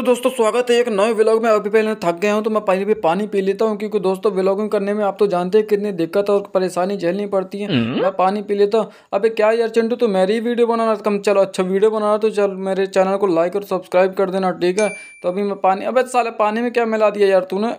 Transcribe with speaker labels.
Speaker 1: तो दोस्तों स्वागत है एक नए व्लॉग में अभी पहले थक गया हूँ तो मैं पहले भी पानी पी लेता हूँ क्योंकि दोस्तों व्लॉगिंग करने में आप तो जानते हैं कितनी दिक्कत और परेशानी झेलनी पड़ती है हम्म। मैं पानी पी लेता हूँ अबे क्या यार चंडू तो मेरी वीडियो बना रहा कम चलो अच्छा वीडियो बना रहा तो चल मेरे चैनल को लाइक और सब्सक्राइब कर देना ठीक है तो अभी मैं पानी अब साले पानी में क्या मिला दिया यार तूने